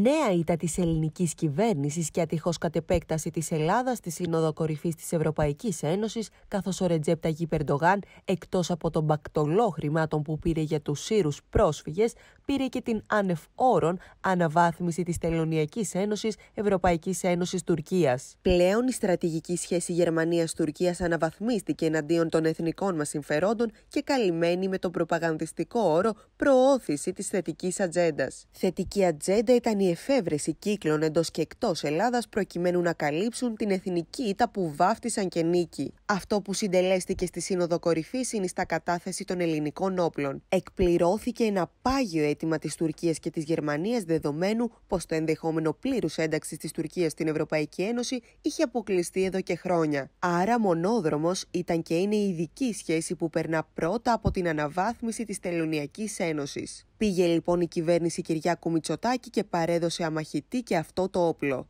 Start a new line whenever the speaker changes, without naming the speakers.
νέα ήττα της ελληνικής κυβέρνησης και ατυχώς κατ' επέκταση της Ελλάδας στη Σύνοδο Κορυφής της Ευρωπαϊκής Ένωσης, καθώς ο ρετζέπτα Ταγί Περντογάν, εκτός από τον πακτολό χρημάτων που πήρε για τους Σύρους πρόσφυγες, πήρε και την άνευ όρων αναβάθμιση της Τελωνιακής Ένωσης Ευρωπαϊκής Ένωσης Τουρκίας. Πλέον η στρατηγική σχέση Γερμανίας-Τουρκίας αναβαθμίστηκε εναντίον των εθνικών μας συμφερόντων και καλυμμένη με τον προπαγανδιστικό όρο προώθηση της θετικής ατζέντας. Θετική ατζέντα ήταν η εφεύρεση κύκλων εντός και εκτός Ελλάδας προκειμένου να καλύψουν την εθνική ήττα που βάφτισαν και νίκη. Αυτό που συντελέστηκε στη Σύνοδο Κορυφής στα κατάθεση των ελληνικών όπλων. Εκπληρώθηκε ένα πάγιο αίτημα της Τουρκίας και της Γερμανίας δεδομένου πως το ενδεχόμενο πλήρους ένταξης της Τουρκίας στην Ευρωπαϊκή Ένωση είχε αποκλειστεί εδώ και χρόνια. Άρα, μονόδρομος ήταν και είναι η ειδική σχέση που περνά πρώτα από την αναβάθμιση της Τελωνιακής Ένωσης. Πήγε λοιπόν η κυβέρνηση Κυριάκου Μητσοτάκη και παρέ έδωσε αμαχητή και αυτό το όπλο.